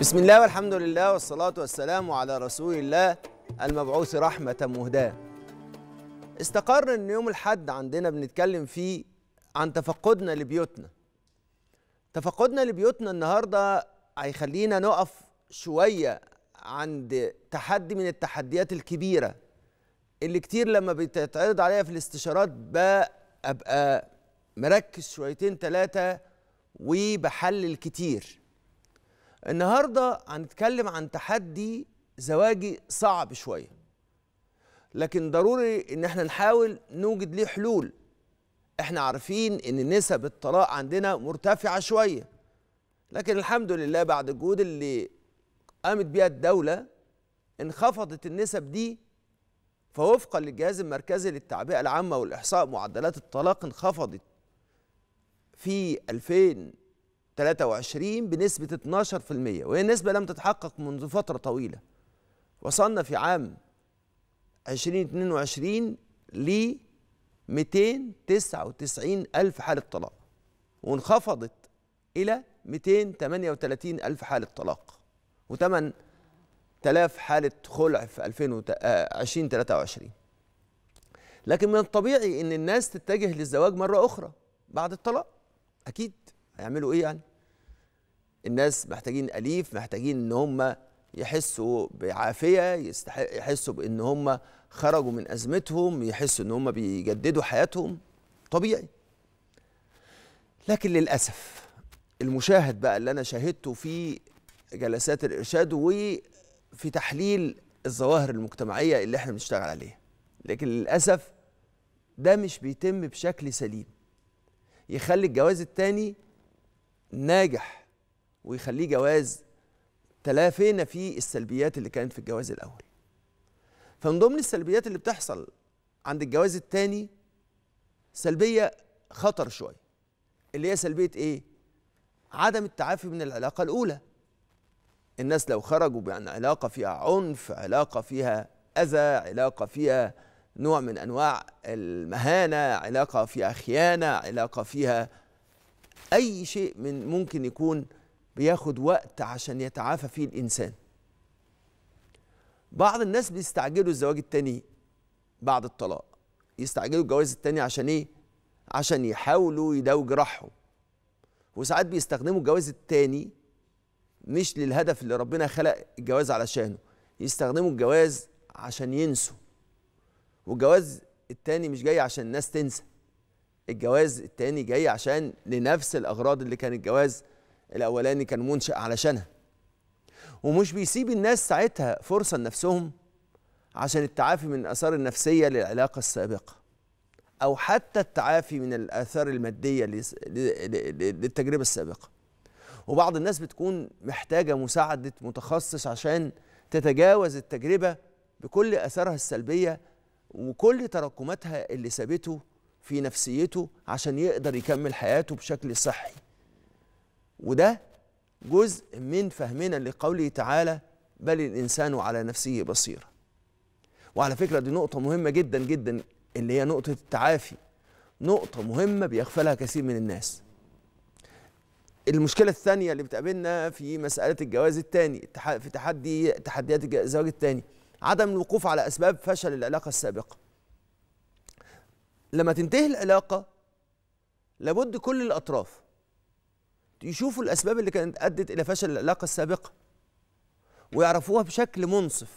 بسم الله والحمد لله والصلاة والسلام على رسول الله المبعوث رحمة مهداة استقر ان يوم الحد عندنا بنتكلم فيه عن تفقدنا لبيوتنا تفقدنا لبيوتنا النهاردة هيخلينا نقف شوية عند تحدي من التحديات الكبيرة اللي كتير لما بتتعرض عليها في الاستشارات بقى ابقى مركز شويتين ثلاثة وبحلل كتير النهارده هنتكلم عن تحدي زواجي صعب شويه لكن ضروري ان احنا نحاول نوجد ليه حلول احنا عارفين ان نسب الطلاق عندنا مرتفعه شويه لكن الحمد لله بعد الجهود اللي قامت بيها الدوله انخفضت النسب دي فوفقا للجهاز المركزي للتعبئه العامه والاحصاء معدلات الطلاق انخفضت في 2000 23 بنسبة 12% وهي نسبة لم تتحقق منذ فترة طويلة وصلنا في عام 2022 ل 299 ألف حالة طلاق وانخفضت إلى 238 ألف حالة طلاق و 8000 حالة خلع في 2023 آه، لكن من الطبيعي ان الناس تتجه للزواج مره اخرى بعد الطلاق اكيد هيعملوا ايه يعني الناس محتاجين أليف محتاجين إن هم يحسوا بعافية يحسوا بإن هم خرجوا من أزمتهم يحسوا إن هم بيجددوا حياتهم طبيعي لكن للأسف المشاهد بقى اللي أنا شاهدته في جلسات الإرشاد وفي تحليل الظواهر المجتمعية اللي احنا بنشتغل عليها لكن للأسف ده مش بيتم بشكل سليم يخلي الجواز التاني ناجح ويخليه جواز تلافينا فيه السلبيات اللي كانت في الجواز الاول فمن ضمن السلبيات اللي بتحصل عند الجواز الثاني سلبيه خطر شويه اللي هي سلبيه ايه عدم التعافي من العلاقه الاولى الناس لو خرجوا بأن علاقة فيها عنف علاقة فيها أذى علاقة فيها نوع من أنواع المهانة علاقة فيها خيانة علاقة فيها أي شيء من ممكن يكون بياخد وقت عشان يتعافى فيه الإنسان بعض الناس بيستعجلوا الزواج التاني بعد الطلاق يستعجلوا الجواز التاني عشان إيه؟ عشان يحاولوا يداووا جراحهم وساعات بيستخدموا الجواز التاني مش للهدف اللي ربنا خلق الجواز علشانه يستخدموا الجواز عشان ينسوا والجواز التاني مش جاي عشان الناس تنسى الجواز التاني جاي عشان لنفس الأغراض اللي كان الجواز الاولاني كان منشأ علشانها ومش بيسيب الناس ساعتها فرصه لنفسهم عشان التعافي من الاثار النفسيه للعلاقه السابقه او حتى التعافي من الاثار الماديه للتجربه السابقه وبعض الناس بتكون محتاجه مساعده متخصص عشان تتجاوز التجربه بكل اثارها السلبيه وكل تراكماتها اللي سابته في نفسيته عشان يقدر يكمل حياته بشكل صحي وده جزء من فهمنا لقوله تعالى بل الإنسان على نفسه بصيرة وعلى فكرة دي نقطة مهمة جدا جدا اللي هي نقطة التعافي نقطة مهمة بيغفلها كثير من الناس المشكلة الثانية اللي بتقابلنا في مسألة الجواز الثاني في تحدي تحديات الزواج الثاني عدم الوقوف على أسباب فشل العلاقة السابقة لما تنتهي العلاقة لابد كل الأطراف يشوفوا الأسباب اللي كانت أدت إلى فشل العلاقة السابقة ويعرفوها بشكل منصف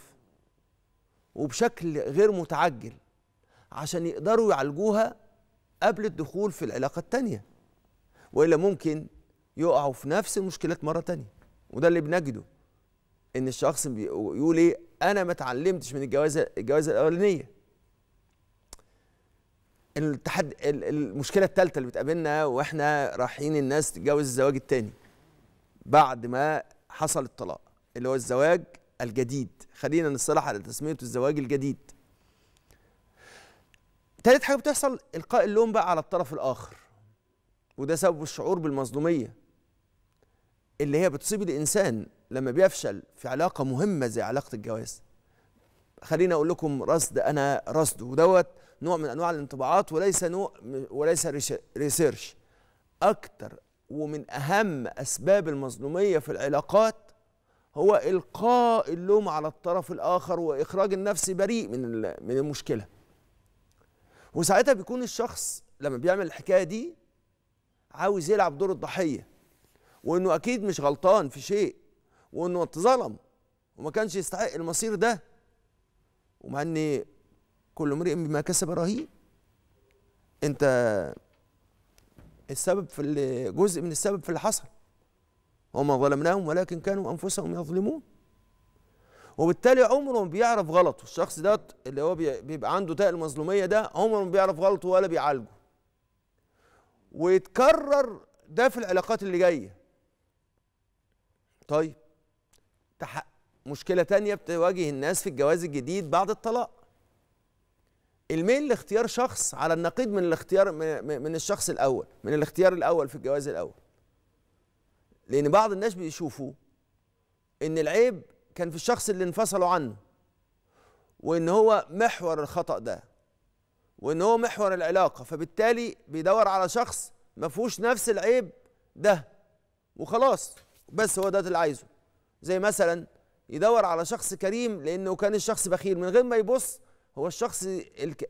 وبشكل غير متعجل عشان يقدروا يعالجوها قبل الدخول في العلاقة التانية وإلا ممكن يقعوا في نفس المشكلات مرة تانية وده اللي بنجده إن الشخص بيقول إيه أنا ما اتعلمتش من الجوازة الجوازة الأولانية التحدي المشكله الثالثه اللي بتقابلنا واحنا رايحين الناس تتجوز الزواج الثاني بعد ما حصل الطلاق اللي هو الزواج الجديد خلينا نصطلح على تسميته الزواج الجديد تالت حاجه بتحصل القاء اللوم بقى على الطرف الاخر وده سبب الشعور بالمظلوميه اللي هي بتصيب الانسان لما بيفشل في علاقه مهمه زي علاقه الجواز خليني اقول لكم رصد انا رصده ودوت نوع من انواع الانطباعات وليس نوع وليس ريسيرش اكتر ومن اهم اسباب المظلوميه في العلاقات هو القاء اللوم على الطرف الاخر واخراج النفس بريء من من المشكله وساعتها بيكون الشخص لما بيعمل الحكايه دي عاوز يلعب دور الضحيه وانه اكيد مش غلطان في شيء وانه اتظلم وما كانش يستحق المصير ده ومع اني كل امرئ بما كسب رهين انت السبب في اللي جزء من السبب في اللي حصل وما ظلمناهم ولكن كانوا انفسهم يظلمون وبالتالي عمره ما بيعرف غلطه الشخص ده اللي هو بيبقى عنده تاء المظلوميه ده عمره ما بيعرف غلطه ولا بيعالجه ويتكرر ده في العلاقات اللي جايه طيب مشكله تانية بتواجه الناس في الجواز الجديد بعد الطلاق الميل لاختيار شخص على النقيض من الاختيار من الشخص الاول من الاختيار الاول في الجواز الاول لان بعض الناس بيشوفوا ان العيب كان في الشخص اللي انفصلوا عنه وان هو محور الخطا ده وان هو محور العلاقه فبالتالي بيدور على شخص ما فيهوش نفس العيب ده وخلاص بس هو ده اللي عايزه زي مثلا يدور على شخص كريم لانه كان الشخص بخيل من غير ما يبص هو الشخص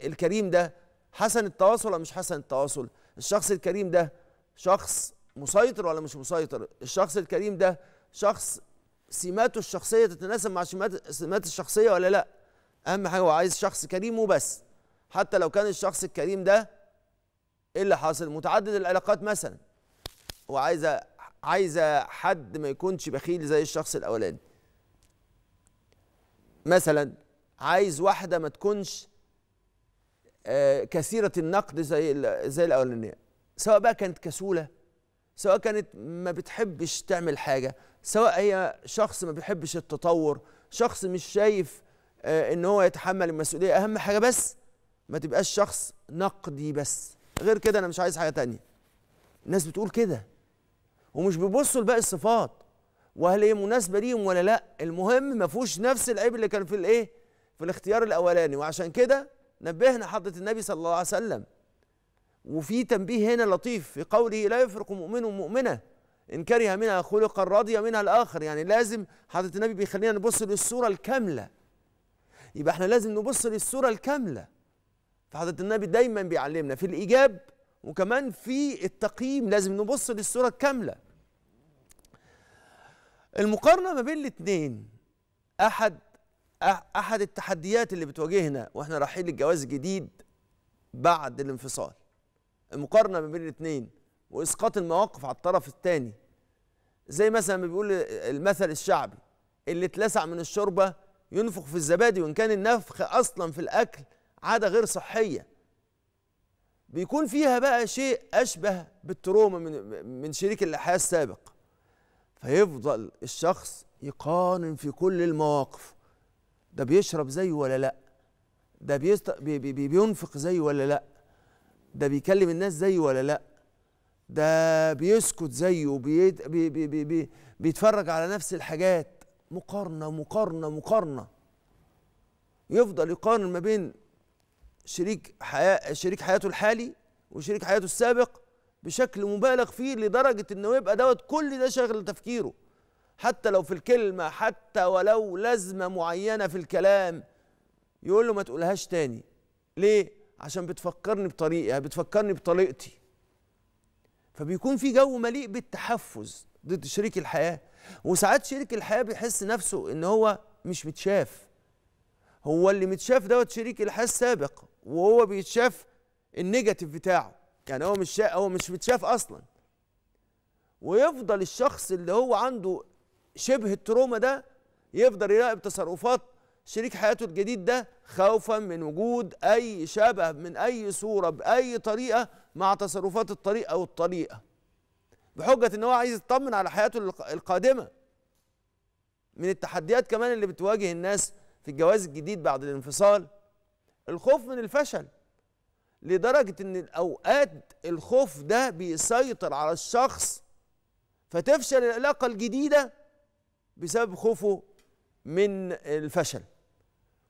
الكريم ده حسن التواصل ولا مش حسن التواصل الشخص الكريم ده شخص مسيطر ولا مش مسيطر الشخص الكريم ده شخص سماته الشخصيه تتناسب مع سمات الشخصيه ولا لا اهم حاجه هو عايز شخص كريم وبس حتى لو كان الشخص الكريم ده ايه اللي حاصل متعدد العلاقات مثلا هو عايزه حد ما يكونش بخيل زي الشخص الاولاني مثلا عايز واحده ما تكونش آه، كثيره النقد زي زي الاولانيه سواء بقى كانت كسوله سواء كانت ما بتحبش تعمل حاجه سواء هي شخص ما بيحبش التطور شخص مش شايف آه، ان هو يتحمل المسؤوليه اهم حاجه بس ما تبقاش شخص نقدي بس غير كده انا مش عايز حاجه تانية الناس بتقول كده ومش بيبصوا لباقي الصفات وهل هي مناسبه ليهم ولا لا المهم ما فيهوش نفس العيب اللي كان في الايه في الاختيار الاولاني وعشان كده نبهنا حضره النبي صلى الله عليه وسلم وفي تنبيه هنا لطيف في قوله لا يفرق مؤمن ومؤمنه ان كره منها خلقا رضي منها الاخر يعني لازم حضره النبي بيخلينا نبص للصوره الكامله يبقى احنا لازم نبص للصوره الكامله فحضره النبي دايما بيعلمنا في الايجاب وكمان في التقييم لازم نبص للصوره الكامله المقارنه ما بين الاثنين احد احد التحديات اللي بتواجهنا واحنا رايحين للجواز الجديد بعد الانفصال المقارنه ما بين الاثنين واسقاط المواقف على الطرف الثاني زي مثلا ما بيقول المثل الشعبي اللي اتلسع من الشوربه ينفخ في الزبادي وان كان النفخ اصلا في الاكل عاده غير صحيه بيكون فيها بقى شيء اشبه بالتروما من من شريك الحياه السابق فيفضل الشخص يقارن في كل المواقف ده بيشرب زيه ولا لا ده بيست... بي... بي... بينفق زيه ولا لا ده بيكلم الناس زيه ولا لا ده بيسكت زيه بي... بي... بي... بي... بي... بيتفرج على نفس الحاجات مقارنه مقارنه مقارنه يفضل يقارن ما بين شريك حياة شريك حياته الحالي وشريك حياته السابق بشكل مبالغ فيه لدرجه انه يبقى دوت كل ده شغل تفكيره حتى لو في الكلمة حتى ولو لازمة معينة في الكلام يقول له ما تقولهاش تاني ليه؟ عشان بتفكرني بطريقة يعني بتفكرني بطريقتي فبيكون في جو مليء بالتحفز ضد شريك الحياة وساعات شريك الحياة بيحس نفسه ان هو مش متشاف هو اللي متشاف دوت شريك الحياة السابق وهو بيتشاف النيجاتيف بتاعه يعني هو مش هو مش متشاف اصلا ويفضل الشخص اللي هو عنده شبه التروما ده يفضل يراقب تصرفات شريك حياته الجديد ده خوفا من وجود اي شبه من اي صوره باي طريقه مع تصرفات الطريق او الطريقه بحجه ان هو عايز يطمن على حياته القادمه من التحديات كمان اللي بتواجه الناس في الجواز الجديد بعد الانفصال الخوف من الفشل لدرجه ان الاوقات الخوف ده بيسيطر على الشخص فتفشل العلاقه الجديده بسبب خوفه من الفشل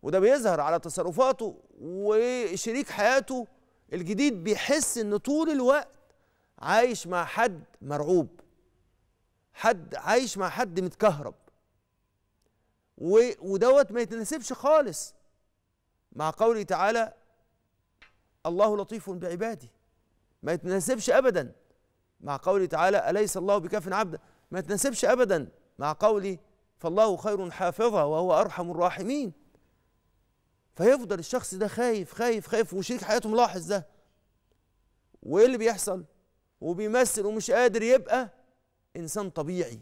وده بيظهر على تصرفاته وشريك حياته الجديد بيحس ان طول الوقت عايش مع حد مرعوب حد عايش مع حد متكهرب ودوت ما يتناسبش خالص مع قوله تعالى الله لطيف بعباده ما يتناسبش ابدا مع قوله تعالى اليس الله بكاف عبدا ما يتناسبش ابدا مع قوله فالله خير حافظة وهو أرحم الراحمين فيفضل الشخص ده خايف خايف خايف وشريك حياته ملاحظ ده وإيه اللي بيحصل وبيمثل ومش قادر يبقى إنسان طبيعي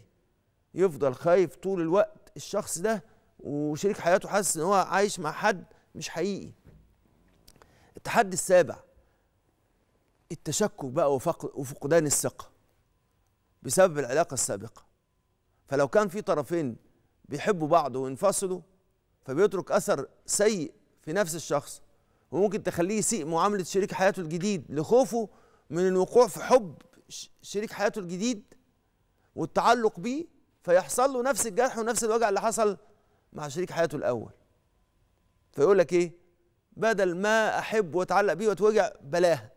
يفضل خايف طول الوقت الشخص ده وشريك حياته حاسس إن هو عايش مع حد مش حقيقي التحدي السابع التشكك بقى وفقدان الثقة بسبب العلاقة السابقة فلو كان في طرفين بيحبوا بعض وانفصلوا فبيترك اثر سيء في نفس الشخص وممكن تخليه يسيء معامله شريك حياته الجديد لخوفه من الوقوع في حب شريك حياته الجديد والتعلق بيه فيحصل له نفس الجرح ونفس الوجع اللي حصل مع شريك حياته الاول فيقول لك ايه بدل ما احب واتعلق بيه واتوجع بلاه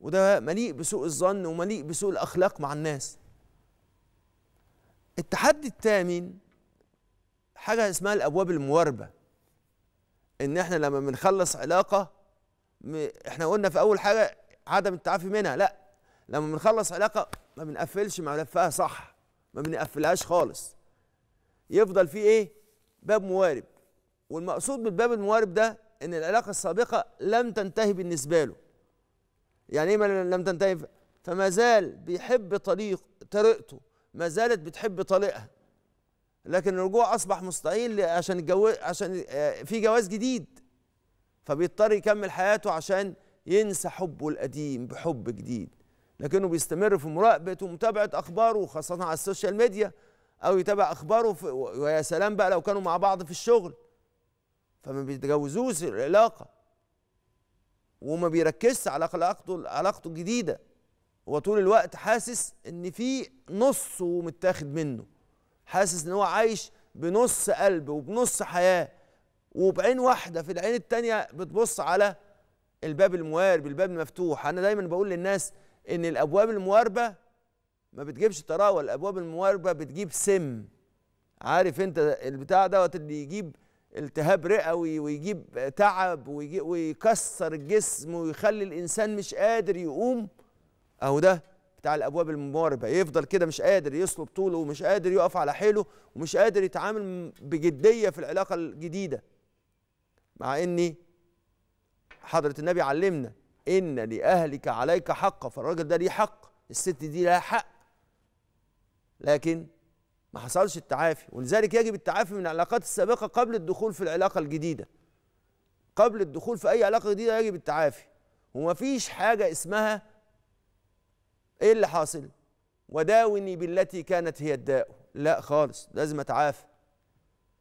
وده مليء بسوء الظن ومليء بسوء الاخلاق مع الناس التحدي الثامن حاجه اسمها الابواب المواربه ان احنا لما بنخلص علاقه احنا قلنا في اول حاجه عدم التعافي منها لا لما بنخلص علاقه ما بنقفلش ملفها صح ما بنقفلهاش خالص يفضل في ايه باب موارب والمقصود بالباب الموارب ده ان العلاقه السابقه لم تنتهي بالنسبه له يعني ايه لم تنتهي فما زال بيحب طريق طريقته ما زالت بتحب طليقها لكن الرجوع اصبح مستحيل عشان الجو... عشان آه، في جواز جديد فبيضطر يكمل حياته عشان ينسى حبه القديم بحب جديد لكنه بيستمر في مراقبه ومتابعه اخباره خاصه على السوشيال ميديا او يتابع اخباره ويا سلام بقى لو كانوا مع بعض في الشغل فما بيتجوزوش العلاقه وما بيركزش على علاقته علاقته الجديده وطول الوقت حاسس ان في نصه متاخد منه حاسس ان هو عايش بنص قلب وبنص حياه وبعين واحده في العين التانيه بتبص على الباب الموارب الباب المفتوح انا دايما بقول للناس ان الابواب المواربه ما بتجيبش طراوه الابواب المواربه بتجيب سم عارف انت البتاع دوت اللي يجيب التهاب رئوي ويجيب تعب ويجيب ويكسر الجسم ويخلي الانسان مش قادر يقوم اهو ده بتاع الابواب المباربه يفضل كده مش قادر يصلب طوله ومش قادر يقف على حيله ومش قادر يتعامل بجديه في العلاقه الجديده مع اني حضره النبي علمنا ان لاهلك عليك حقا فالراجل ده ليه حق الست دي لها حق لكن ما حصلش التعافي ولذلك يجب التعافي من العلاقات السابقه قبل الدخول في العلاقه الجديده قبل الدخول في اي علاقه جديده يجب التعافي ومفيش حاجه اسمها ايه اللي حاصل وداوني بالتي كانت هي الداء لا خالص لازم اتعافى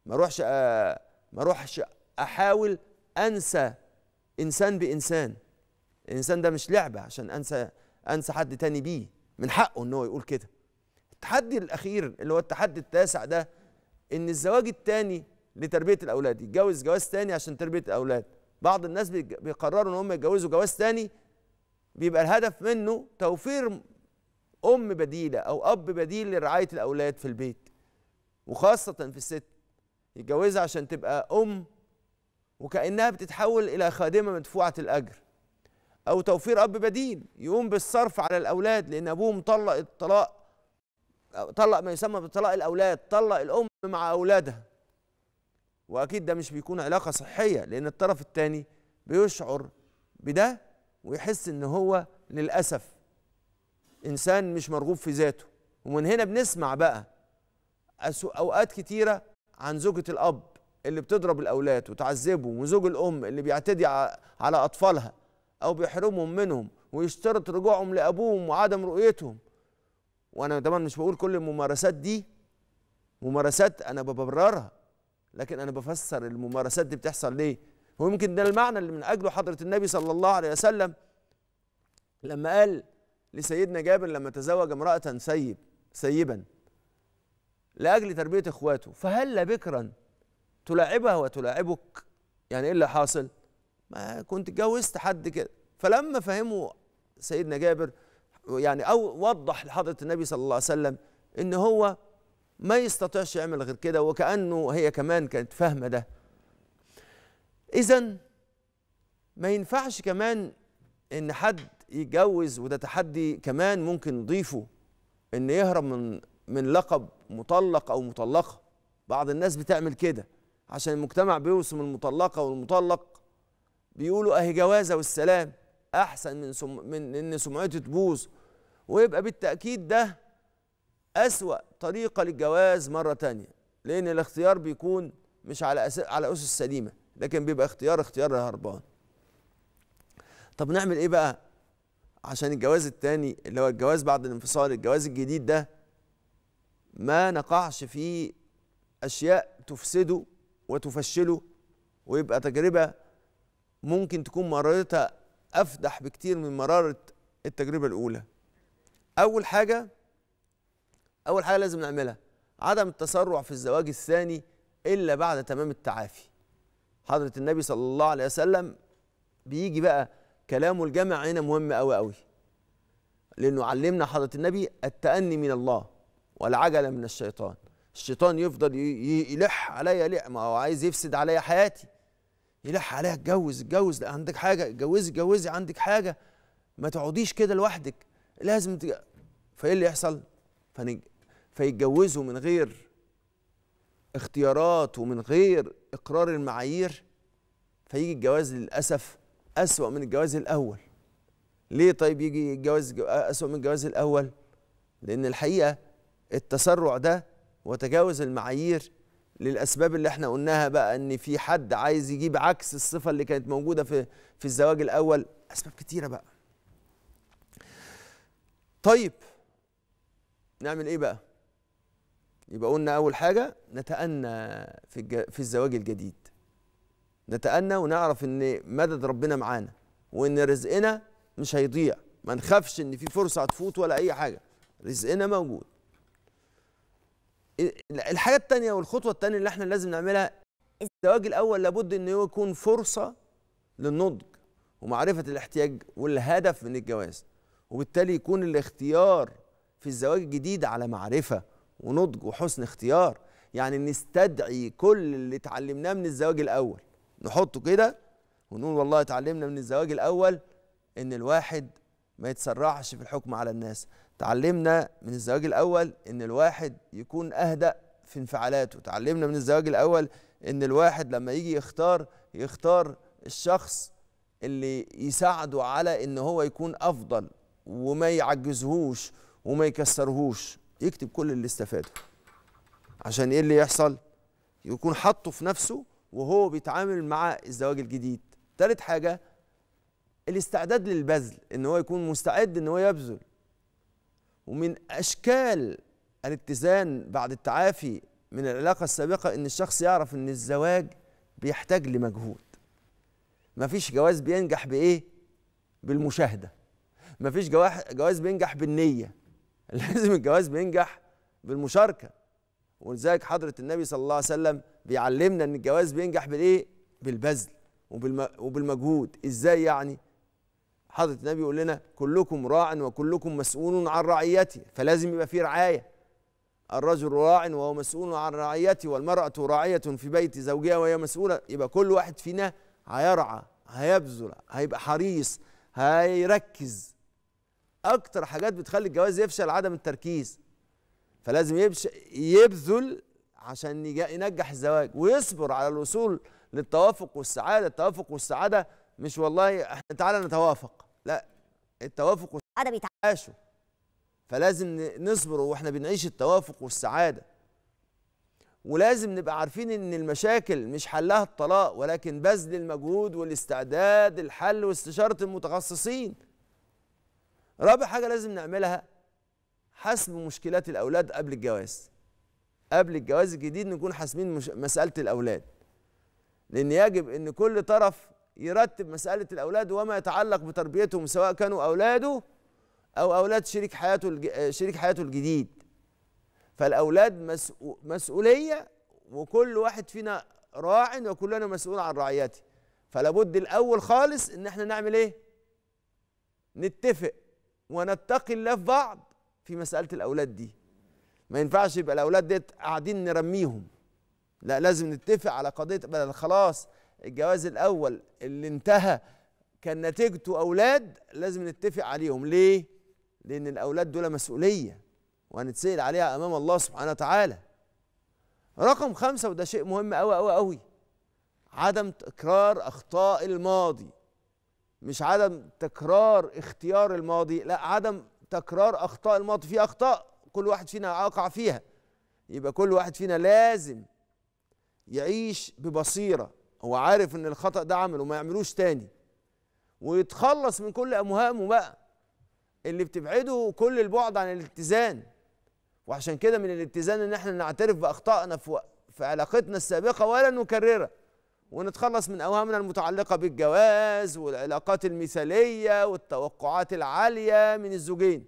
ما اروحش أ... آه، ما اروحش احاول انسى انسان بانسان الانسان ده مش لعبه عشان انسى انسى حد تاني بيه من حقه ان هو يقول كده التحدي الاخير اللي هو التحدي التاسع ده ان الزواج التاني لتربيه الاولاد يتجوز جواز تاني عشان تربيه الاولاد بعض الناس بيقرروا ان هم يتجوزوا جواز تاني بيبقى الهدف منه توفير ام بديله او اب بديل لرعايه الاولاد في البيت وخاصه في الست يتجوزها عشان تبقى ام وكانها بتتحول الى خادمه مدفوعه الاجر او توفير اب بديل يقوم بالصرف على الاولاد لان ابوه مطلق الطلاق طلق ما يسمى بطلاق الاولاد طلق الام مع اولادها واكيد ده مش بيكون علاقه صحيه لان الطرف الثاني بيشعر بده ويحس ان هو للاسف انسان مش مرغوب في ذاته ومن هنا بنسمع بقى اوقات كتيره عن زوجه الاب اللي بتضرب الاولاد وتعذبهم وزوج الام اللي بيعتدي على اطفالها او بيحرمهم منهم ويشترط رجوعهم لابوهم وعدم رؤيتهم وانا طبعا مش بقول كل الممارسات دي ممارسات انا ببررها لكن انا بفسر الممارسات دي بتحصل ليه ويمكن ده المعنى اللي من اجله حضره النبي صلى الله عليه وسلم لما قال لسيدنا جابر لما تزوج امراه سيب سيبا لاجل تربيه اخواته فهل بكرا تلاعبها وتلاعبك يعني ايه اللي حاصل ما كنت اتجوزت حد كده فلما فهمه سيدنا جابر يعني او وضح لحضره النبي صلى الله عليه وسلم ان هو ما يستطيعش يعمل غير كده وكانه هي كمان كانت فاهمه ده اذا ما ينفعش كمان ان حد يتجوز وده تحدي كمان ممكن نضيفه ان يهرب من من لقب مطلق او مطلقه بعض الناس بتعمل كده عشان المجتمع بيوسم المطلقه والمطلق بيقولوا اهي جوازه والسلام احسن من سم من ان سمعته تبوظ ويبقى بالتاكيد ده اسوا طريقه للجواز مره تانية لان الاختيار بيكون مش على أس... على اسس سليمه لكن بيبقى اختيار اختيار الهربان طب نعمل ايه بقى عشان الجواز الثاني اللي هو الجواز بعد الانفصال الجواز الجديد ده ما نقعش فيه اشياء تفسده وتفشله ويبقى تجربه ممكن تكون مرارتها افدح بكتير من مراره التجربه الاولى اول حاجه اول حاجه لازم نعملها عدم التسرع في الزواج الثاني الا بعد تمام التعافي حضرة النبي صلى الله عليه وسلم بيجي بقى كلامه الجامع هنا مهم قوي قوي لأنه علمنا حضرة النبي التأني من الله والعجلة من الشيطان الشيطان يفضل يلح عليا يلح ما هو عايز يفسد عليا حياتي يلح عليا اتجوز اتجوز عندك حاجة اتجوزي اتجوزي عندك حاجة ما تقعديش كده لوحدك لازم تج... فايه اللي يحصل؟ فنج... فيتجوزوا من غير اختيارات ومن غير اقرار المعايير فيجي الجواز للاسف اسوا من الجواز الاول ليه طيب يجي الجواز اسوا من الجواز الاول لان الحقيقه التسرع ده وتجاوز المعايير للاسباب اللي احنا قلناها بقى ان في حد عايز يجيب عكس الصفه اللي كانت موجوده في في الزواج الاول اسباب كتيره بقى طيب نعمل ايه بقى يبقى قلنا أول حاجة نتأنى في, الج... في الزواج الجديد نتأنى ونعرف إن مدد ربنا معانا وإن رزقنا مش هيضيع ما نخافش إن في فرصة هتفوت ولا أي حاجة رزقنا موجود الحاجة التانية والخطوة التانية اللي احنا لازم نعملها الزواج الأول لابد إن هو يكون فرصة للنضج ومعرفة الاحتياج والهدف من الجواز وبالتالي يكون الاختيار في الزواج الجديد على معرفة ونضج وحسن اختيار يعني نستدعي كل اللي اتعلمناه من الزواج الاول نحطه كده ونقول والله اتعلمنا من الزواج الاول ان الواحد ما يتسرعش في الحكم على الناس تعلمنا من الزواج الاول ان الواحد يكون اهدأ في انفعالاته تعلمنا من الزواج الاول ان الواحد لما يجي يختار يختار الشخص اللي يساعده على ان هو يكون افضل وما يعجزهوش وما يكسرهوش يكتب كل اللي استفاده عشان ايه اللي يحصل يكون حاطه في نفسه وهو بيتعامل مع الزواج الجديد تالت حاجه الاستعداد للبذل ان هو يكون مستعد ان هو يبذل ومن اشكال الاتزان بعد التعافي من العلاقه السابقه ان الشخص يعرف ان الزواج بيحتاج لمجهود مفيش جواز بينجح بايه بالمشاهده مفيش جواز بينجح بالنيه لازم الجواز بينجح بالمشاركه ولذلك حضره النبي صلى الله عليه وسلم بيعلمنا ان الجواز بينجح بالايه بالبذل وبالمجهود ازاي يعني حضره النبي يقول لنا كلكم راع وكلكم مسؤول عن رعيته فلازم يبقى في رعايه الرجل راع وهو مسؤول عن رعيته والمراه راعيه في بيت زوجها وهي مسؤوله يبقى كل واحد فينا هيرعى هيبذل هيبقى حريص هيركز اكتر حاجات بتخلي الجواز يفشل عدم التركيز فلازم يبذل عشان ينجح الزواج ويصبر على الوصول للتوافق والسعاده التوافق والسعاده مش والله احنا تعالى نتوافق لا التوافق والسعاده بيتعاشوا فلازم نصبر واحنا بنعيش التوافق والسعاده ولازم نبقى عارفين ان المشاكل مش حلها الطلاق ولكن بذل المجهود والاستعداد الحل واستشاره المتخصصين رابع حاجه لازم نعملها حسب مشكلات الاولاد قبل الجواز قبل الجواز الجديد نكون حاسبين مش... مساله الاولاد لان يجب ان كل طرف يرتب مساله الاولاد وما يتعلق بتربيتهم سواء كانوا اولاده او اولاد شريك حياته الج... شريك حياته الجديد فالاولاد مسؤوليه وكل واحد فينا راع وكلنا مسؤول عن رعيته فلابد الاول خالص ان احنا نعمل ايه نتفق ونتقي الله في بعض في مسألة الأولاد دي ما ينفعش يبقى الأولاد ديت قاعدين نرميهم لا لازم نتفق على قضية بدل خلاص الجواز الأول اللي انتهى كان نتيجته أولاد لازم نتفق عليهم ليه؟ لأن الأولاد دول مسؤولية وهنتسأل عليها أمام الله سبحانه وتعالى رقم خمسة وده شيء مهم أوي أوي أوي عدم تكرار أخطاء الماضي مش عدم تكرار اختيار الماضي لا عدم تكرار اخطاء الماضي في اخطاء كل واحد فينا اقع فيها يبقى كل واحد فينا لازم يعيش ببصيره هو عارف ان الخطا ده عمله ما يعملوش تاني ويتخلص من كل امهامه بقى اللي بتبعده كل البعد عن الاتزان وعشان كده من الاتزان ان احنا نعترف باخطائنا في في علاقتنا السابقه ولا نكررها ونتخلص من أوهامنا المتعلقة بالجواز والعلاقات المثالية والتوقعات العالية من الزوجين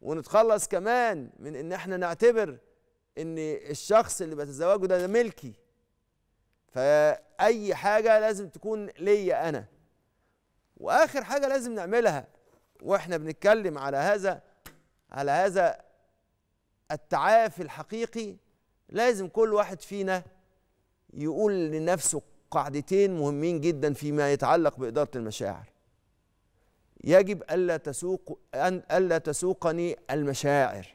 ونتخلص كمان من إن احنا نعتبر إن الشخص اللي بتزوجه ده ده ملكي فأي حاجة لازم تكون ليا أنا وآخر حاجة لازم نعملها واحنا بنتكلم على هذا على هذا التعافي الحقيقي لازم كل واحد فينا يقول لنفسه قاعدتين مهمين جدا فيما يتعلق بإدارة المشاعر يجب ألا تسوق أن ألا تسوقني المشاعر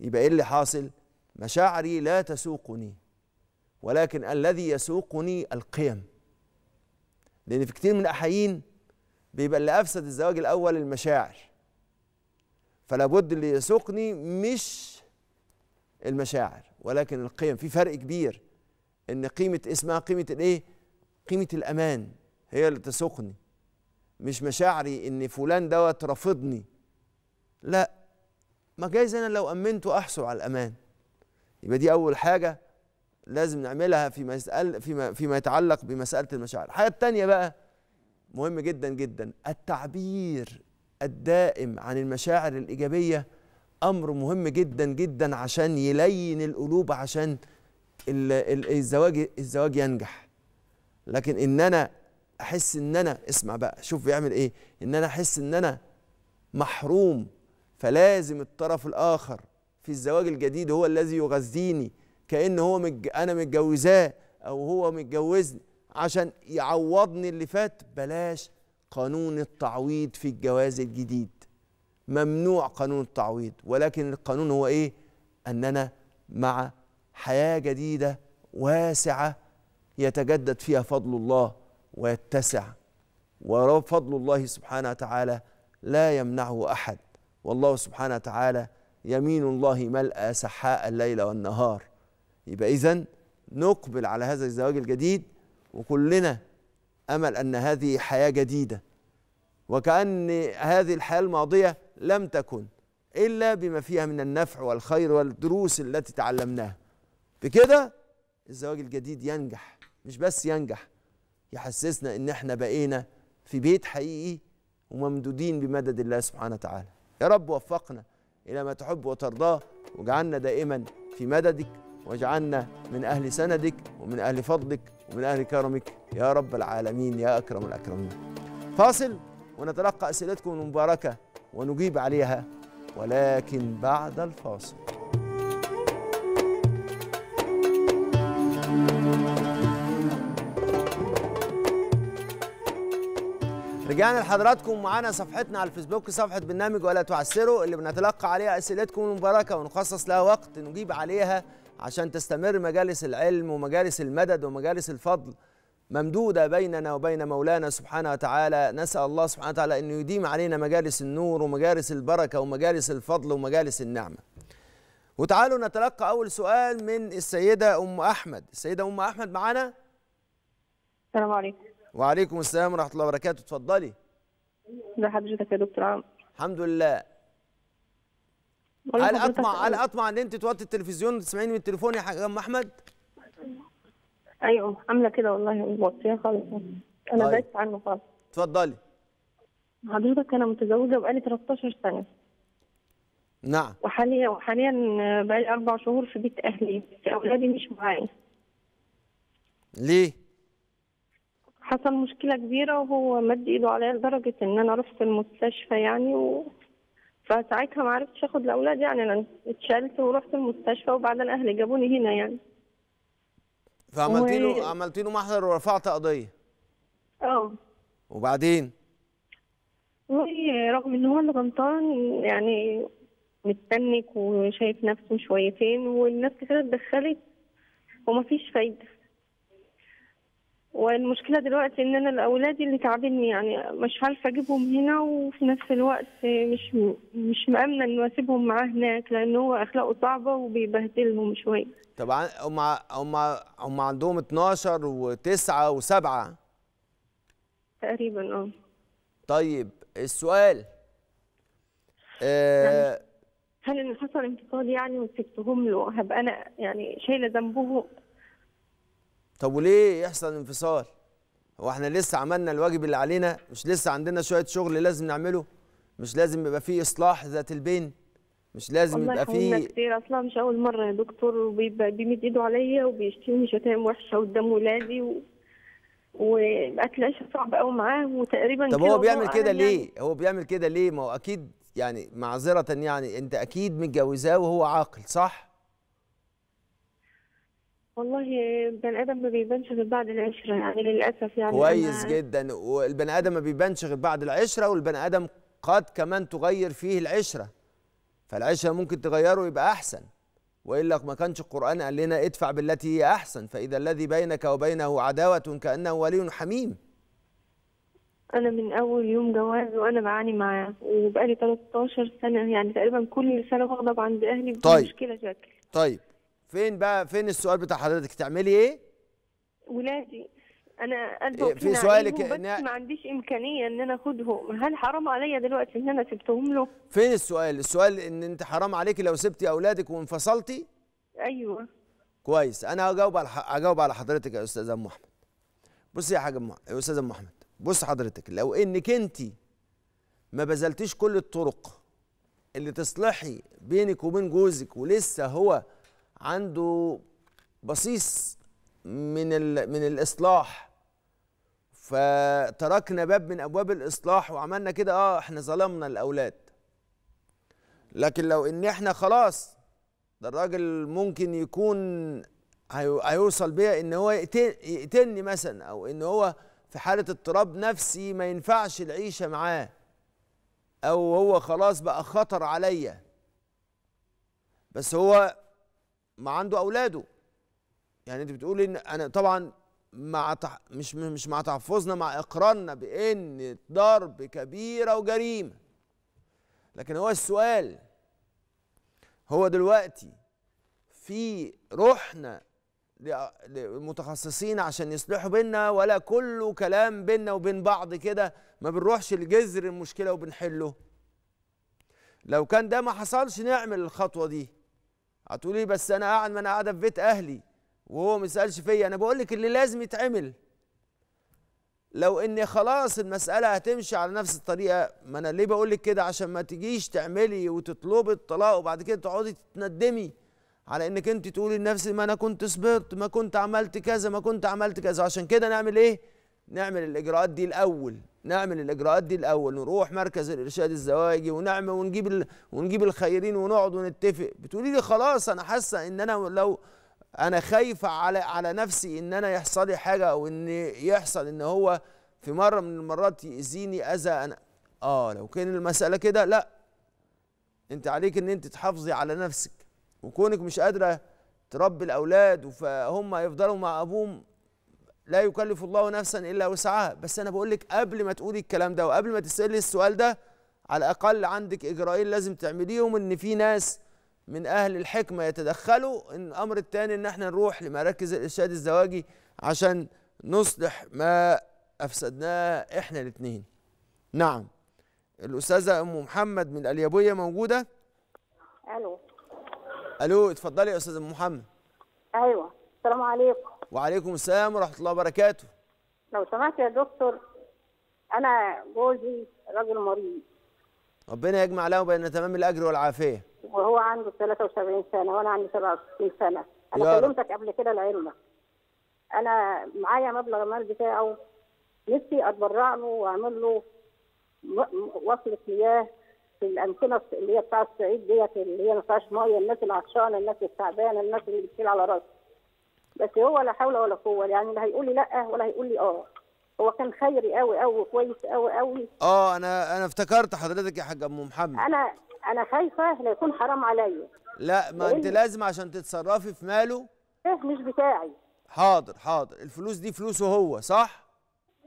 يبقى إيه اللي حاصل؟ مشاعري لا تسوقني ولكن الذي يسوقني القيم لأن في كتير من الأحيان بيبقى اللي أفسد الزواج الأول المشاعر فلابد اللي يسوقني مش المشاعر ولكن القيم في فرق كبير ان قيمه اسمها قيمه الايه قيمه الامان هي اللي تسوقني مش مشاعري ان فلان دوت رافضني لا ما جايز انا لو امنته احصل على الامان يبقى دي اول حاجه لازم نعملها في يسأل فيما فيما يتعلق بمساله المشاعر الحاجه الثانيه بقى مهم جدا جدا التعبير الدائم عن المشاعر الايجابيه امر مهم جدا جدا عشان يلين القلوب عشان الزواج الزواج ينجح لكن ان انا احس ان انا اسمع بقى شوف بيعمل ايه ان انا احس ان انا محروم فلازم الطرف الاخر في الزواج الجديد هو الذي يغذيني كان هو مج... انا متجوزاه او هو متجوزني عشان يعوضني اللي فات بلاش قانون التعويض في الجواز الجديد ممنوع قانون التعويض ولكن القانون هو ايه اننا مع حياه جديده واسعه يتجدد فيها فضل الله ويتسع وفضل الله سبحانه وتعالى لا يمنعه احد والله سبحانه وتعالى يمين الله ملأ سحاء الليل والنهار يبقى اذا نقبل على هذا الزواج الجديد وكلنا امل ان هذه حياه جديده وكأن هذه الحياة الماضية لم تكن إلا بما فيها من النفع والخير والدروس التي تعلمناها بكده الزواج الجديد ينجح مش بس ينجح يحسسنا ان احنا بقينا في بيت حقيقي وممدودين بمدد الله سبحانه وتعالى يا رب وفقنا الى ما تحب وترضاه واجعلنا دائما في مددك واجعلنا من اهل سندك ومن اهل فضلك ومن اهل كرمك يا رب العالمين يا اكرم الاكرمين فاصل ونتلقى اسئلتكم المباركه ونجيب عليها ولكن بعد الفاصل رجعنا لحضراتكم معانا صفحتنا على الفيسبوك صفحة برنامج ولا تعسروا اللي بنتلقى عليها أسئلتكم المباركة ونخصص لها وقت نجيب عليها عشان تستمر مجالس العلم ومجالس المدد ومجالس الفضل ممدودة بيننا وبين مولانا سبحانه وتعالى نسأل الله سبحانه وتعالى أن يديم علينا مجالس النور ومجالس البركة ومجالس الفضل ومجالس النعمة وتعالوا نتلقى أول سؤال من السيدة أم أحمد السيدة أم أحمد معانا السلام عليكم وعليكم السلام ورحمة الله وبركاته اتفضلي ده حضرتك يا دكتور عمرو الحمد لله هل أطمع هل أطمع إن أنت توطي التلفزيون وتسمعيني من التليفون يا حاج أم أحمد؟ ايوه عامله كده والله وصيه خالص انا طيب. بعدت عنه خالص اتفضلي حضرتك انا متزوجه بقالي 13 سنه نعم وحاليا وحاليا بقالي اربع شهور في بيت اهلي اولادي مش معايا ليه؟ حصل مشكله كبيره وهو مد ايده عليا لدرجه ان انا رحت المستشفى يعني و... فساعتها ما عرفتش اخد الاولاد يعني انا اتشلت ورحت المستشفى وبعدين اهلي جابوني هنا يعني فعملتي له و... عملتي له محضر ورفعت قضيه اه وبعدين رغم ان هو اللي غلطان يعني متنك وشايف نفسه شويتين والناس كتير اتدخلت ومفيش فايده والمشكله دلوقتي ان انا الاولاد اللي تعبني يعني مش عارفه اجيبهم هنا وفي نفس الوقت مش مش مامنه ان اسيبهم معاه هناك لان هو اخلاقه صعبه وبيبهدلهم شويه طبعا هم هم هم عندهم 12 و9 و7 تقريبا اه طيب السؤال آه يعني هل ان حصل انفصال يعني وسبتهم له هبقى انا يعني شايله ذنبه طب وليه يحصل انفصال هو احنا لسه عملنا الواجب اللي علينا مش لسه عندنا شويه شغل لازم نعمله مش لازم يبقى فيه اصلاح ذات البين مش لازم يبقى فيه والله كتير اصلا مش اول مره يا دكتور وبيبقى بيمد ايده عليا وبيشتمني شتايم وحشه قدام ولادي و... وقتل صعب قوي معاه وتقريبا طب هو بيعمل كده يعني. ليه؟ يعني... هو بيعمل كده ليه؟ ما هو اكيد يعني معذره يعني انت اكيد متجوزاه وهو عاقل صح؟ والله البني ادم ما بيبانش غير بعد العشره يعني للاسف يعني كويس جدا والبني ادم ما بيبانش غير بعد العشره والبني ادم قد كمان تغير فيه العشره فالعشره ممكن تغيره يبقى احسن والا ما كانش القران قال لنا ادفع بالتي هي احسن فاذا الذي بينك وبينه عداوه كانه ولي حميم انا من اول يوم جواز وانا بعاني معاه وبقالي 13 سنه يعني تقريبا كل سنه بغضب عند اهلي طيب. مشكله شكل طيب فين بقى فين السؤال بتاع حضرتك تعملي ايه ولادي انا قلبه إيه، في سؤالك بس إن... ما عنديش امكانيه ان انا اخدهم هل حرام عليا دلوقتي ان انا سبتهم له فين السؤال السؤال ان انت حرام عليكي لو سبتي اولادك وانفصلتي ايوه كويس انا هجاوب على هجاوب على حضرتك يا استاذ ام احمد بصي يا حاج ام يا استاذ ام احمد بص حضرتك لو انك انت ما بذلتيش كل الطرق اللي تصلحي بينك وبين جوزك ولسه هو عنده بصيص من من الاصلاح فتركنا باب من ابواب الاصلاح وعملنا كده اه احنا ظلمنا الاولاد لكن لو ان احنا خلاص ده الراجل ممكن يكون هيوصل بيها ان هو يقتلني مثلا او ان هو في حاله اضطراب نفسي ما ينفعش العيشه معاه او هو خلاص بقى خطر عليا بس هو ما عنده اولاده يعني انت بتقول ان انا طبعا مع تح... مش مش مع تحفظنا مع اقرارنا بان الضرب كبيره وجريمه لكن هو السؤال هو دلوقتي في روحنا للمتخصصين عشان يصلحوا بينا ولا كله كلام بينا وبين بعض كده ما بنروحش لجذر المشكله وبنحله لو كان ده ما حصلش نعمل الخطوه دي هتقولي بس انا قاعد ما انا قاعده في بيت اهلي وهو ما يسالش فيا انا بقول لك اللي لازم يتعمل لو ان خلاص المساله هتمشي على نفس الطريقه ما انا ليه بقول لك كده عشان ما تجيش تعملي وتطلبي الطلاق وبعد كده تقعدي تتندمي على انك انت تقولي لنفسك ما انا كنت صبرت ما كنت عملت كذا ما كنت عملت كذا عشان كده نعمل ايه نعمل الاجراءات دي الاول نعمل الاجراءات دي الاول نروح مركز الارشاد الزواجي ونعمل ونجيب ونجيب الخيرين ونقعد ونتفق بتقولي لي خلاص انا حاسه ان انا لو انا خايفه على على نفسي ان انا يحصل لي حاجه او ان يحصل ان هو في مره من المرات ياذيني اذى انا اه لو كان المساله كده لا انت عليك ان انت تحافظي على نفسك وكونك مش قادره تربي الاولاد فهم هيفضلوا مع ابوهم لا يكلف الله نفسا الا وسعها بس انا بقول لك قبل ما تقولي الكلام ده وقبل ما تسالي السؤال ده على الاقل عندك اجراءين لازم تعمليهم ان في ناس من اهل الحكمه يتدخلوا ان الامر الثاني ان احنا نروح لمراكز الارشاد الزواجي عشان نصلح ما افسدناه احنا الاثنين نعم الاستاذه ام محمد من اليابويه موجوده الو الو اتفضلي يا استاذ ام محمد ايوه السلام عليكم وعليكم السلام ورحمه الله وبركاته لو سمحت يا دكتور انا جوزي رجل مريض ربنا يجمع له بين تمام الاجر والعافيه وهو عنده 73 سنه وانا عندي 67 سنه انا كلمتك قبل كده لعلمك انا معايا مبلغ المال بتاعه نفسي اتبرع له واعمل له وصله مياه في الامكنه اللي هي بتاع الصعيد ديت اللي هي ما فيهاش ميه الناس العطشانه الناس التعبانه الناس اللي بتشيل على راسها بس هو لا حول ولا قوه يعني لا هيقول لي لا ولا هيقول لي اه هو كان خيري قوي قوي كويس قوي قوي اه انا انا افتكرت حضرتك يا حاج ام محمد انا انا خايفه لا يكون حرام عليا لا ما انت لازم عشان تتصرفي في ماله ايه مش بتاعي حاضر حاضر الفلوس دي فلوسه هو صح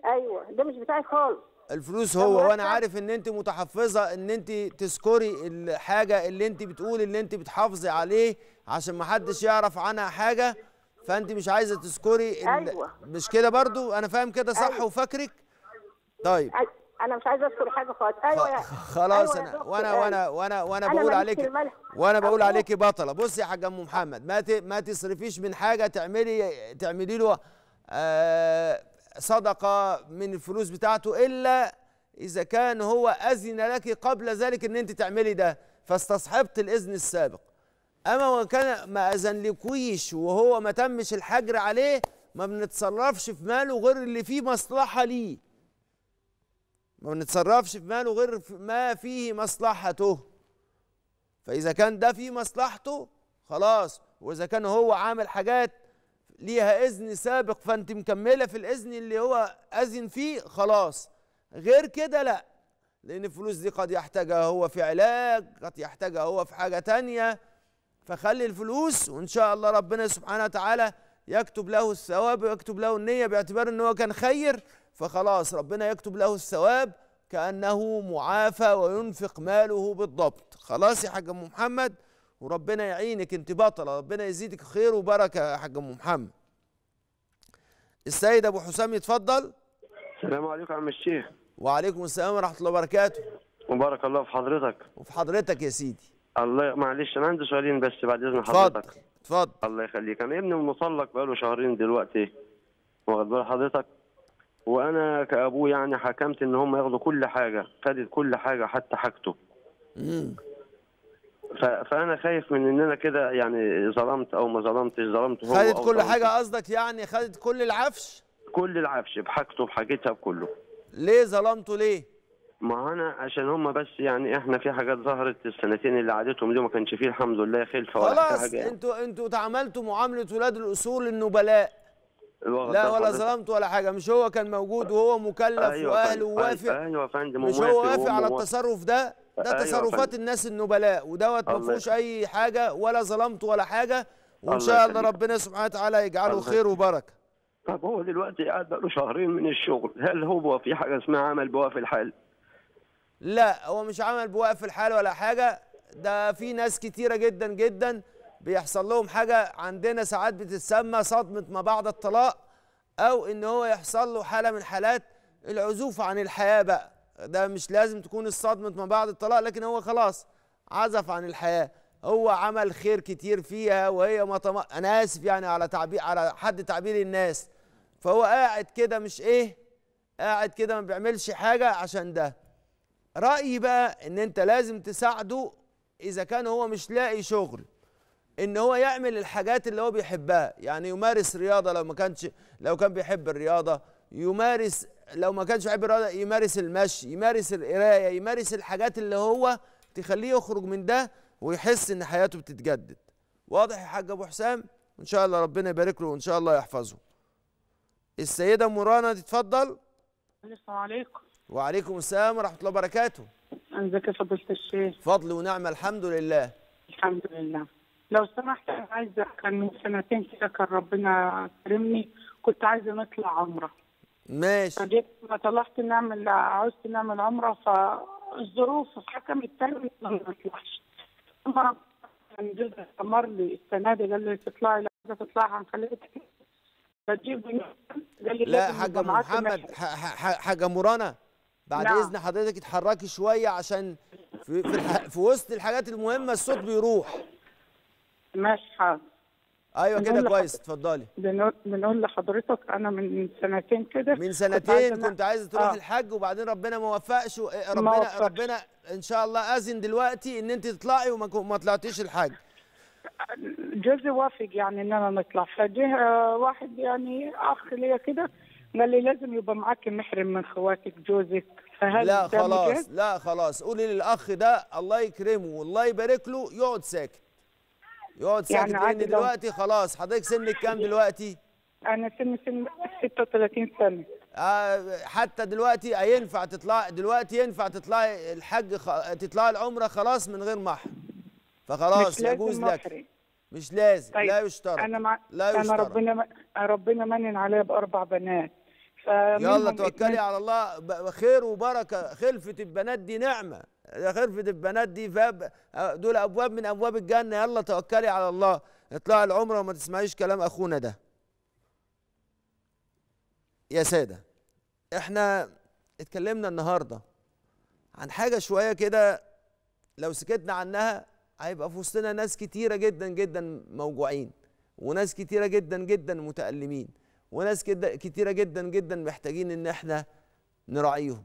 ايوه ده مش بتاعي خالص الفلوس هو وانا عارف ان انت متحفظه ان انت تذكري الحاجه اللي انت بتقولي اللي انت بتحافظي عليه عشان ما حدش يعرف عنها حاجه فانت مش عايزه تذكري أيوة. مش كده برضو انا فاهم كده صح أيوة. وفاكرك طيب انا مش عايزه اذكر حاجه خالص ايوه خلاص أيوة انا أيوة. وانا وانا وانا وانا بقول عليك وانا أيوة. بقول عليك بطله بصي يا حاج ام محمد ما ما تصرفيش من حاجه تعملي تعملي له آه صدقه من الفلوس بتاعته الا اذا كان هو اذن لك قبل ذلك ان انت تعملي ده فاستصحبت الاذن السابق اما وكان ما اذنلكويش وهو ما تمش الحجر عليه ما بنتصرفش في ماله غير اللي فيه مصلحه ليه ما بنتصرفش في ماله غير في ما فيه مصلحته فاذا كان ده فيه مصلحته خلاص واذا كان هو عامل حاجات ليها اذن سابق فانت مكمله في الاذن اللي هو اذن فيه خلاص غير كده لا لان الفلوس دي قد يحتاجها هو في علاج قد يحتاجها هو في حاجه تانيه فخلي الفلوس وان شاء الله ربنا سبحانه وتعالى يكتب له الثواب ويكتب له النية باعتبار ان هو كان خير فخلاص ربنا يكتب له الثواب كأنه معافى وينفق ماله بالضبط خلاص يا حاج ام محمد وربنا يعينك انت بطلة ربنا يزيدك خير وبركة يا حاج ام محمد السيد ابو حسام يتفضل السلام عليكم يا عم الشيخ وعليكم السلام ورحمة الله وبركاته وبارك الله في حضرتك وفي حضرتك يا سيدي الله معلش انا عندي سؤالين بس بعد اذن حضرتك اتفضل اتفضل الله يخليك انا ابني مصلك بقاله شهرين دلوقتي واخد بال حضرتك وانا كابوه يعني حكمت ان هم ياخدوا كل حاجه خدت كل حاجه حتى حاجته فانا خايف من ان انا كده يعني ظلمت او ما ظلمتش ظلمت هو خدت كل حاجه قصدك يعني خدت كل العفش كل العفش بحاجته بحاجتها بكله ليه ظلمته ليه ما انا عشان هم بس يعني احنا في حاجات ظهرت السنتين اللي عادتهم دي ما كانش فيه الحمد لله خلفه ولا حاجه خلاص يعني. انتوا انتوا تعاملتوا معامله ولاد الاصول النبلاء لا ولا ظلمت ولا حاجه مش هو كان موجود وهو مكلف أيوة واهله ووافق ايوه يا فندم مش هو وافق على التصرف ده ده أيوة تصرفات الناس النبلاء ودوت ما فيهوش اي حاجه ولا ظلمت ولا حاجه وان شاء الله ربنا سبحانه وتعالى يجعله خير وبركه طب هو دلوقتي قاعد بقاله شهرين من الشغل هل هو في حاجه اسمها عمل بوافي الحال لا هو مش عمل بوقف الحال ولا حاجه ده في ناس كتيره جدا جدا بيحصل لهم حاجه عندنا ساعات بتتسمى صدمه ما بعد الطلاق او ان هو يحصل له حاله من حالات العزوف عن الحياه بقى ده مش لازم تكون الصدمه ما بعد الطلاق لكن هو خلاص عزف عن الحياه هو عمل خير كتير فيها وهي ما طم... انا اسف يعني على تعبير على حد تعبير الناس فهو قاعد كده مش ايه قاعد كده ما بيعملش حاجه عشان ده رايي بقى ان انت لازم تساعده اذا كان هو مش لاقي شغل ان هو يعمل الحاجات اللي هو بيحبها يعني يمارس رياضه لو ما كانش لو كان بيحب الرياضه يمارس لو ما كانش بيحب الرياضه يمارس المشي يمارس القرايه يمارس الحاجات اللي هو تخليه يخرج من ده ويحس ان حياته بتتجدد واضح يا حاج ابو حسام ان شاء الله ربنا يبارك له وان شاء الله يحفظه السيده مرانا تتفضل السلام عليكم وعليكم السلام ورحمة الله وبركاته ازيك يا فضيلة الشيخ فضل ونعمة الحمد لله الحمد لله لو سمحت انا عايزة كان من سنتين كده كان ربنا كرمني كنت عايزة نطلع عمرة ماشي فجيت ما طلعت نعمل عاوزت نعمل عمرة فالظروف حكمت تاني ما نطلعش كان جوزها استمر لي السنة دي قال لي تطلعي لا عايزة تطلعي هنخليك بتجيب لا حاجة محمد حاجة مرانا بعد نعم. اذن حضرتك اتحركي شويه عشان في في, الح... في وسط الحاجات المهمه الصوت بيروح ماشي حاضر ايوه كده كويس اتفضلي بنقول بنقول لحضرتك انا من سنتين كده من سنتين كنت عايزه تروح آه. الحج وبعدين ربنا ما وفقش إيه، ربنا موفقش. ربنا ان شاء الله اذن دلوقتي ان انت تطلعي وما ما طلعتيش الحج جوزي وافق يعني ان انا نطلع فجاه واحد يعني اخ ليا كده ما اللي لازم يبقى معاك محرم من خواتك جوزك فهل لا خلاص لا خلاص قولي للاخ ده الله يكرمه والله يبارك له يقعد ساكت يقعد ساكت يعني لان دلوقتي خلاص حضرتك سنك كام دلوقتي؟ انا سن سن 36 سنه آه، حتى دلوقتي هينفع تطلع دلوقتي ينفع تطلعي الحج خ... تطلعي العمره خلاص من غير محرم فخلاص يجوز لك مش لازم طيب. لا يشترط انا مع... لا يشترط انا ربنا ربنا منن عليا باربع بنات يلا توكلي على الله خير وبركه خلفه البنات دي نعمه خلفه البنات دي فاب دول ابواب من ابواب الجنه يلا توكلي على الله اطلعي العمره وما تسمعيش كلام اخونا ده يا ساده احنا اتكلمنا النهارده عن حاجه شويه كده لو سكتنا عنها هيبقى في وسطنا ناس كتيره جدا جدا موجوعين وناس كتيره جدا جدا متالمين وناس كتيره جدا جدا محتاجين ان احنا نراعيهم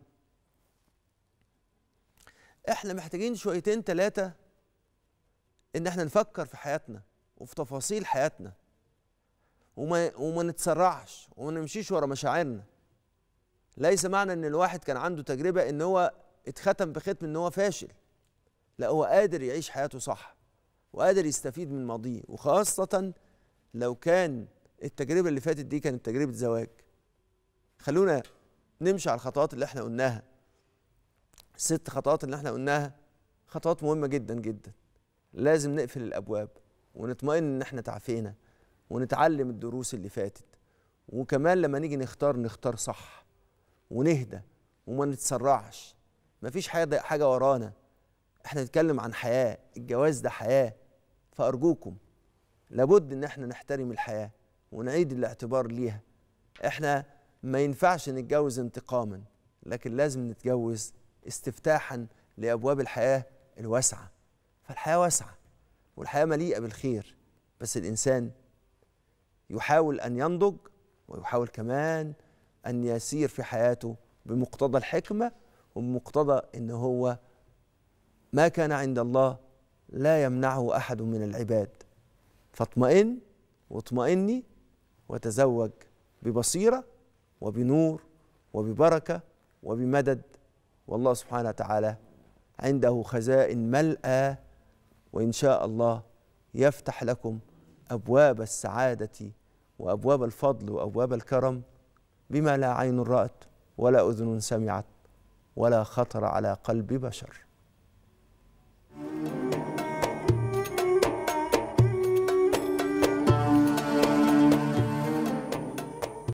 احنا محتاجين شويتين ثلاثه ان احنا نفكر في حياتنا وفي تفاصيل حياتنا وما وما نتسرعش وما نمشيش ورا مشاعرنا ليس معنى ان الواحد كان عنده تجربه ان هو اتختم بختم ان هو فاشل لا هو قادر يعيش حياته صح وقادر يستفيد من ماضيه وخاصه لو كان التجربه اللي فاتت دي كانت تجربه زواج خلونا نمشي على الخطوات اللي احنا قلناها الست خطوات اللي احنا قلناها خطوات مهمه جدا جدا لازم نقفل الابواب ونطمئن ان احنا تعافينا ونتعلم الدروس اللي فاتت وكمان لما نيجي نختار نختار صح ونهدى وما نتسرعش مفيش حاجه حاجه ورانا احنا نتكلم عن حياه الجواز ده حياه فارجوكم لابد ان احنا نحترم الحياه ونعيد الاعتبار ليها احنا ما ينفعش نتجوز انتقاما لكن لازم نتجوز استفتاحا لابواب الحياه الواسعه فالحياه واسعه والحياه مليئه بالخير بس الانسان يحاول ان ينضج ويحاول كمان ان يسير في حياته بمقتضى الحكمه وبمقتضى ان هو ما كان عند الله لا يمنعه احد من العباد فاطمئن واطمئني وتزوج ببصيرة وبنور وببركة وبمدد والله سبحانه وتعالى عنده خزائن ملأى وإن شاء الله يفتح لكم أبواب السعادة وأبواب الفضل وأبواب الكرم بما لا عين رأت ولا أذن سمعت ولا خطر على قلب بشر. thank you